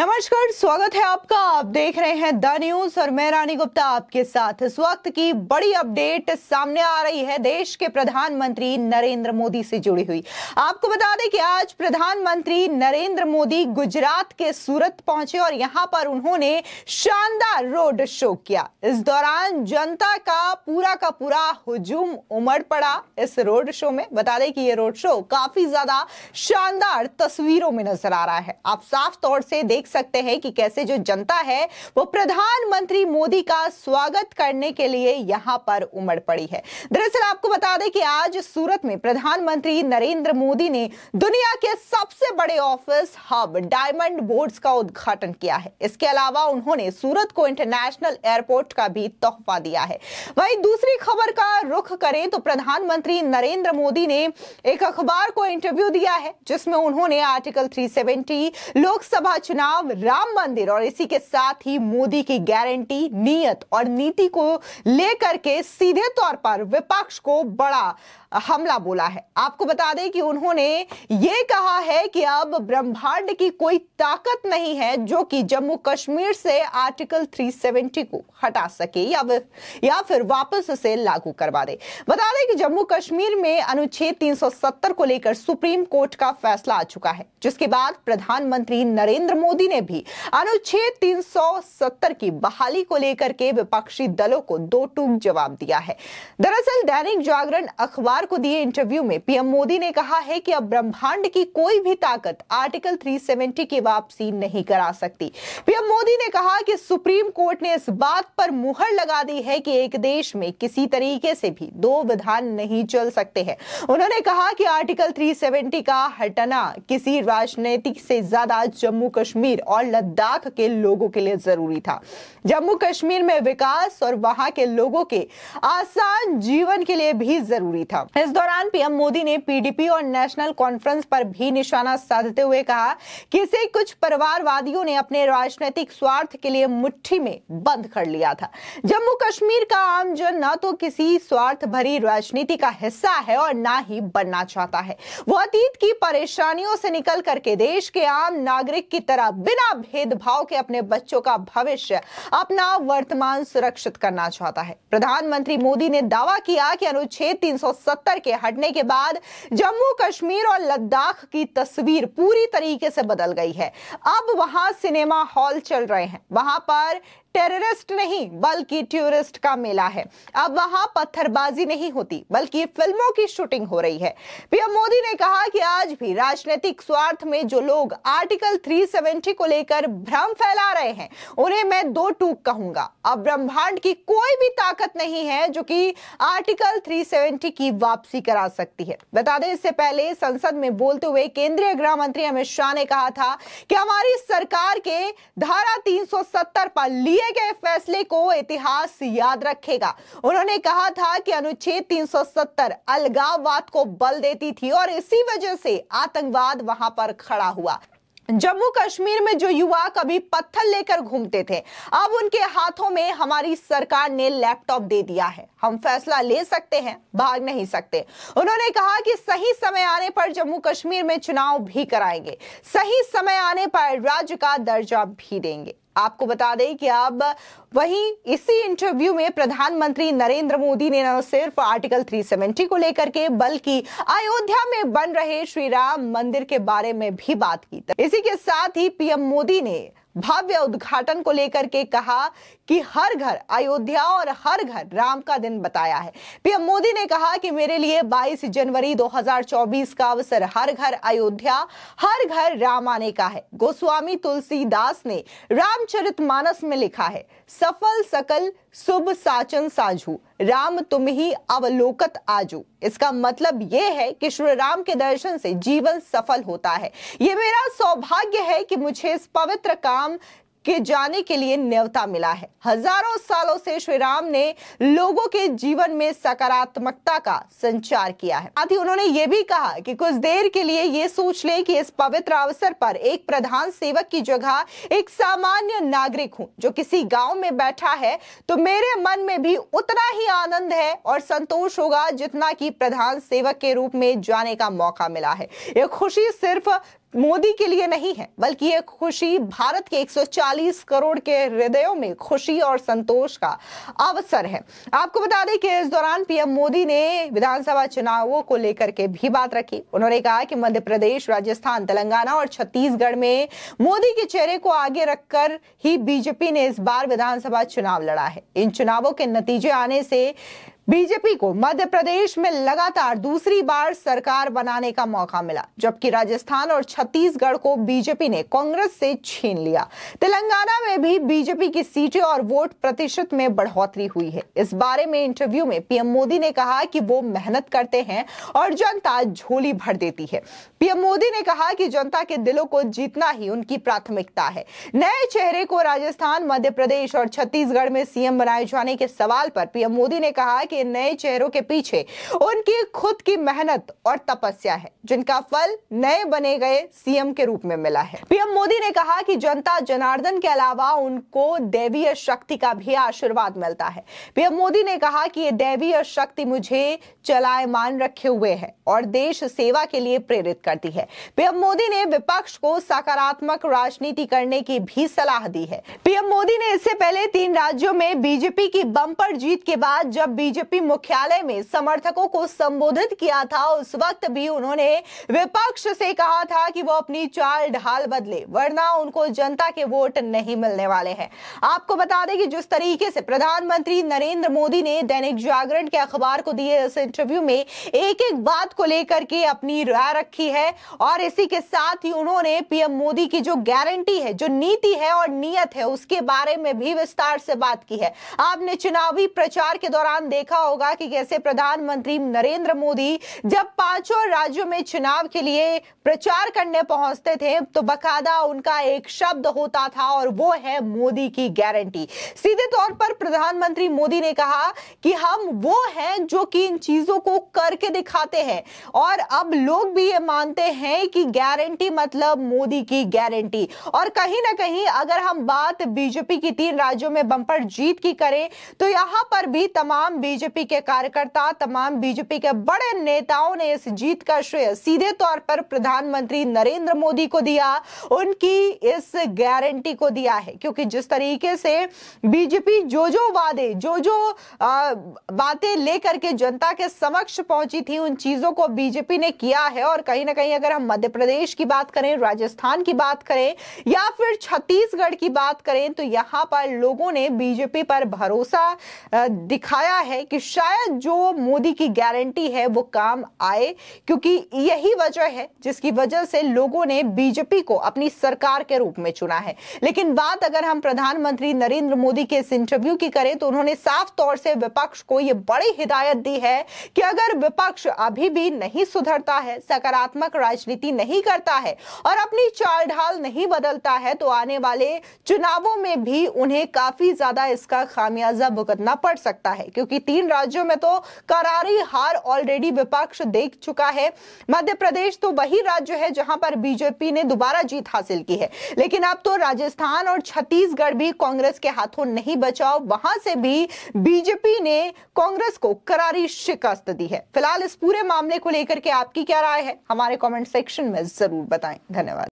नमस्कार स्वागत है आपका आप देख रहे हैं द न्यूज और मैं रानी गुप्ता आपके साथ इस वक्त की बड़ी अपडेट सामने आ रही है देश के प्रधानमंत्री नरेंद्र मोदी से जुड़ी हुई आपको बता दें कि आज प्रधानमंत्री नरेंद्र मोदी गुजरात के सूरत पहुंचे और यहां पर उन्होंने शानदार रोड शो किया इस दौरान जनता का पूरा का पूरा हजूम उमड़ पड़ा इस रोड शो में बता दें कि ये रोड शो काफी ज्यादा शानदार तस्वीरों में नजर आ रहा है आप साफ तौर से देख सकते हैं कि कैसे जो जनता है वो प्रधानमंत्री मोदी का स्वागत करने के लिए यहां पर उमड़ पड़ी है दरअसल आपको बता दें कि आज सूरत में प्रधानमंत्री नरेंद्र मोदी ने दुनिया के सबसे बड़े ऑफिस हब डायमंड बोर्ड्स का उद्घाटन किया है इसके अलावा उन्होंने सूरत को इंटरनेशनल एयरपोर्ट का भी तोहफा दिया है वही दूसरी खबर का रुख करें तो प्रधानमंत्री नरेंद्र मोदी ने एक अखबार को इंटरव्यू दिया है जिसमें उन्होंने आर्टिकल 370 लोकसभा चुनाव नाम राम मंदिर और इसी के साथ ही मोदी की गारंटी नियत और नीति को लेकर के सीधे तौर पर विपक्ष को बड़ा हमला बोला है आपको बता दें कि उन्होंने ये कहा है कि अब ब्रह्मांड की कोई ताकत नहीं है जो कि जम्मू कश्मीर से आर्टिकल 370 को हटा सके या या फिर वापस से लागू करवा दे बता दें कि जम्मू कश्मीर में अनुच्छेद 370 को लेकर सुप्रीम कोर्ट का फैसला आ चुका है जिसके बाद प्रधानमंत्री नरेंद्र मोदी मोदी ने भी अनुच्छेद 370 की बहाली को लेकर के विपक्षी दलों को दो टूक जवाब दिया है दरअसल दैनिक जागरण अखबार को दिए इंटरव्यू में पीएम मोदी ने कहा है कि अब ब्रह्मांड की कोई भी ताकत आर्टिकल 370 की वापसी नहीं करा सकती पीएम मोदी ने कहा कि सुप्रीम कोर्ट ने इस बात पर मुहर लगा दी है कि एक देश में किसी तरीके से भी दो विधान नहीं चल सकते हैं उन्होंने कहा कि आर्टिकल 370 का हटना किसी राजनीतिक से ज्यादा जम्मू कश्मीर कश्मीर और लद्दाख के लोगों के लिए जरूरी था जम्मू कश्मीर में विकास और वहां के लोगों के आसान जीवन के लिए भी जरूरी था इस दौरान पीएम मोदी ने पीडीपी और नेशनल कॉन्फ्रेंस पर भी निशाना साधते हुए कहा कि इसे कुछ परिवारवादियों ने अपने राजनीतिक स्वार्थ के लिए मुट्ठी में बंद कर लिया था जम्मू कश्मीर का आमजन न तो किसी स्वार्थ भरी राजनीति का हिस्सा है और ना ही बनना चाहता है वो अतीत की परेशानियों से निकल करके देश के आम नागरिक की तरह बिना भेदभाव के अपने बच्चों का भविष्य अपना वर्तमान सुरक्षित करना चाहता है प्रधानमंत्री मोदी ने दावा किया कि अनुच्छेद 370 के हटने के बाद जम्मू कश्मीर और लद्दाख की तस्वीर पूरी तरीके से बदल गई है अब वहां सिनेमा हॉल चल रहे हैं वहां पर टेररिस्ट नहीं बल्कि टूरिस्ट का मेला है अब वहां पत्थरबाजी नहीं होती बल्कि फिल्मों की शूटिंग हो रही है पीएम मोदी ने कहा कि आज भी राजनीतिक स्वार्थ में जो लोग आर्टिकल 370 को लेकर भ्रम फैला रहे हैं उन्हें मैं दो टूक कहूंगा अब ब्रह्मांड की कोई भी ताकत नहीं है जो कि आर्टिकल 370 की वापसी करा सकती है बता दें इससे पहले संसद में बोलते हुए केंद्रीय गृह मंत्री अमित शाह ने कहा था कि हमारी सरकार के धारा तीन पर ली दिए गए फैसले को इतिहास याद रखेगा उन्होंने कहा था कि अनुच्छेद 370 अलगाववाद को बल देती थी और इसी वजह से आतंकवाद वहां पर खड़ा हुआ जम्मू कश्मीर में जो युवा कभी पत्थर लेकर घूमते थे अब उनके हाथों में हमारी सरकार ने लैपटॉप दे दिया है हम फैसला ले सकते हैं भाग नहीं सकते उन्होंने कहा कि सही समय आने पर जम्मू कश्मीर में चुनाव भी कराएंगे सही समय आने पर राज्य का दर्जा भी देंगे आपको बता दें कि अब वहीं इसी इंटरव्यू में प्रधानमंत्री नरेंद्र मोदी ने न सिर्फ आर्टिकल 370 को लेकर के बल्कि अयोध्या में बन रहे श्री राम मंदिर के बारे में भी बात की इसी के साथ ही पीएम मोदी ने भव्य उद्घाटन को लेकर के कहा कि हर घर अयोध्या और हर घर राम का दिन बताया है पीएम मोदी ने कहा कि मेरे लिए 22 जनवरी 2024 का अवसर हर घर अयोध्या हर घर राम आने का है गोस्वामी तुलसीदास ने रामचरितमानस में लिखा है सफल सकल शुभ साचन साझू राम तुम ही अवलोकत आजू इसका मतलब ये है कि श्री राम के दर्शन से जीवन सफल होता है ये मेरा सौभाग्य है कि मुझे इस पवित्र काम के जाने के लिए न्यौता मिला है हजारों सालों से श्री राम ने लोगों के जीवन में सकारात्मकता का संचार किया है साथ ही उन्होंने ये भी कहा कि कुछ देर के लिए ये सोच लें कि इस पवित्र अवसर पर एक प्रधान सेवक की जगह एक सामान्य नागरिक हूँ जो किसी गाँव में बैठा है तो मेरे मन में भी उतना ही आनंद है और संतोष होगा जितना की प्रधान सेवक के रूप में जाने का मौका मिला है यह खुशी सिर्फ मोदी के लिए नहीं है बल्कि ये खुशी भारत के 140 करोड़ के हृदयों में खुशी और संतोष का अवसर है आपको बता दें कि इस दौरान पीएम मोदी ने विधानसभा चुनावों को लेकर के भी बात रखी उन्होंने कहा कि मध्य प्रदेश राजस्थान तेलंगाना और छत्तीसगढ़ में मोदी के चेहरे को आगे रखकर ही बीजेपी ने इस बार विधानसभा चुनाव लड़ा है इन चुनावों के नतीजे आने से बीजेपी को मध्य प्रदेश में लगातार दूसरी बार सरकार बनाने का मौका मिला जबकि राजस्थान और छत्तीसगढ़ को बीजेपी ने कांग्रेस से छीन लिया तेलंगाना में भी बीजेपी की सीटें और वोट प्रतिशत में बढ़ोतरी हुई है इस बारे में इंटरव्यू में पीएम मोदी ने कहा कि वो मेहनत करते हैं और जनता झोली भर देती है पीएम मोदी ने कहा कि जनता के दिलों को जीतना ही उनकी प्राथमिकता है नए चेहरे को राजस्थान मध्य प्रदेश और छत्तीसगढ़ में सीएम बनाए जाने के सवाल पर पीएम मोदी ने कहा कि के नए चेहरों के पीछे उनकी खुद की मेहनत और तपस्या है जिनका फल नए बने गए सीएम के रूप में मिला है पीएम मोदी ने कहा कि जनता जनार्दन के अलावा उनको देवीय शक्ति का भी आशीर्वाद मिलता है पीएम मोदी ने कहा कि ये देवीय शक्ति मुझे चलायमान रखे हुए है और देश सेवा के लिए प्रेरित करती है पीएम मोदी ने विपक्ष को सकारात्मक राजनीति करने की भी सलाह दी है पीएम मोदी ने इससे पहले तीन राज्यों में बीजेपी की बंपर जीत के बाद जब बीजेपी बीजेपी मुख्यालय में समर्थकों को संबोधित किया था उस वक्त भी उन्होंने विपक्ष से कहा था कि वो अपनी चाल ढाल बदले वरना उनको जनता के वोट नहीं मिलने वाले हैं आपको बता दें कि जिस तरीके से प्रधानमंत्री नरेंद्र मोदी ने दैनिक जागरण के अखबार को दिए इस इंटरव्यू में एक एक बात को लेकर के अपनी राय रखी है और इसी के साथ ही उन्होंने पीएम मोदी की जो गारंटी है जो नीति है और नियत है उसके बारे में भी विस्तार से बात की है आपने चुनावी प्रचार के दौरान देखा देखा होगा कि कैसे प्रधानमंत्री नरेंद्र मोदी जब पांचों राज्यों में चुनाव के लिए प्रचार करने पहुंचते थे तो बकायदा उनका एक शब्द होता था और वो है मोदी की गारंटी सीधे तौर पर प्रधानमंत्री मोदी ने कहा कि हम वो हैं जो कि इन चीजों को करके दिखाते हैं और अब लोग भी ये मानते हैं कि गारंटी मतलब मोदी की गारंटी और कहीं ना कहीं अगर हम बात बीजेपी की तीन राज्यों में बंपर जीत की करें तो यहां पर भी तमाम बीजेपी बीजेपी के कार्यकर्ता तमाम बीजेपी के बड़े नेताओं ने इस जीत का श्रेय सीधे तौर पर प्रधानमंत्री नरेंद्र मोदी को दिया उनकी इस गारंटी को दिया है क्योंकि जिस तरीके से बीजेपी जो जो वादे जो जो बातें लेकर के जनता के समक्ष पहुंची थी उन चीजों को बीजेपी ने किया है और कहीं ना कहीं अगर हम मध्य प्रदेश की बात करें राजस्थान की बात करें या फिर छत्तीसगढ़ की बात करें तो यहां पर लोगों ने बीजेपी पर भरोसा दिखाया है कि शायद जो मोदी की गारंटी है वो काम आए क्योंकि यही वजह है जिसकी वजह से लोगों ने बीजेपी को अपनी सरकार के रूप में चुना है लेकिन बात अगर हम प्रधानमंत्री नरेंद्र मोदी के इस इंटरव्यू की करें तो उन्होंने साफ तौर से विपक्ष को यह बड़ी हिदायत दी है कि अगर विपक्ष अभी भी नहीं सुधरता है सकारात्मक राजनीति नहीं करता है और अपनी चाल ढाल नहीं बदलता है तो आने वाले चुनावों में भी उन्हें काफी ज्यादा इसका खामियाजा भुगतना पड़ सकता है क्योंकि तीन तीन राज्यों में तो करारी हार ऑलरेडी विपक्ष देख चुका है मध्य प्रदेश तो वही राज्य है जहां पर बीजेपी ने दोबारा जीत हासिल की है लेकिन अब तो राजस्थान और छत्तीसगढ़ भी कांग्रेस के हाथों नहीं बचाओ वहां से भी बीजेपी ने कांग्रेस को करारी शिकस्त दी है फिलहाल इस पूरे मामले को लेकर के आपकी क्या राय है हमारे कमेंट सेक्शन में जरूर बताएं धन्यवाद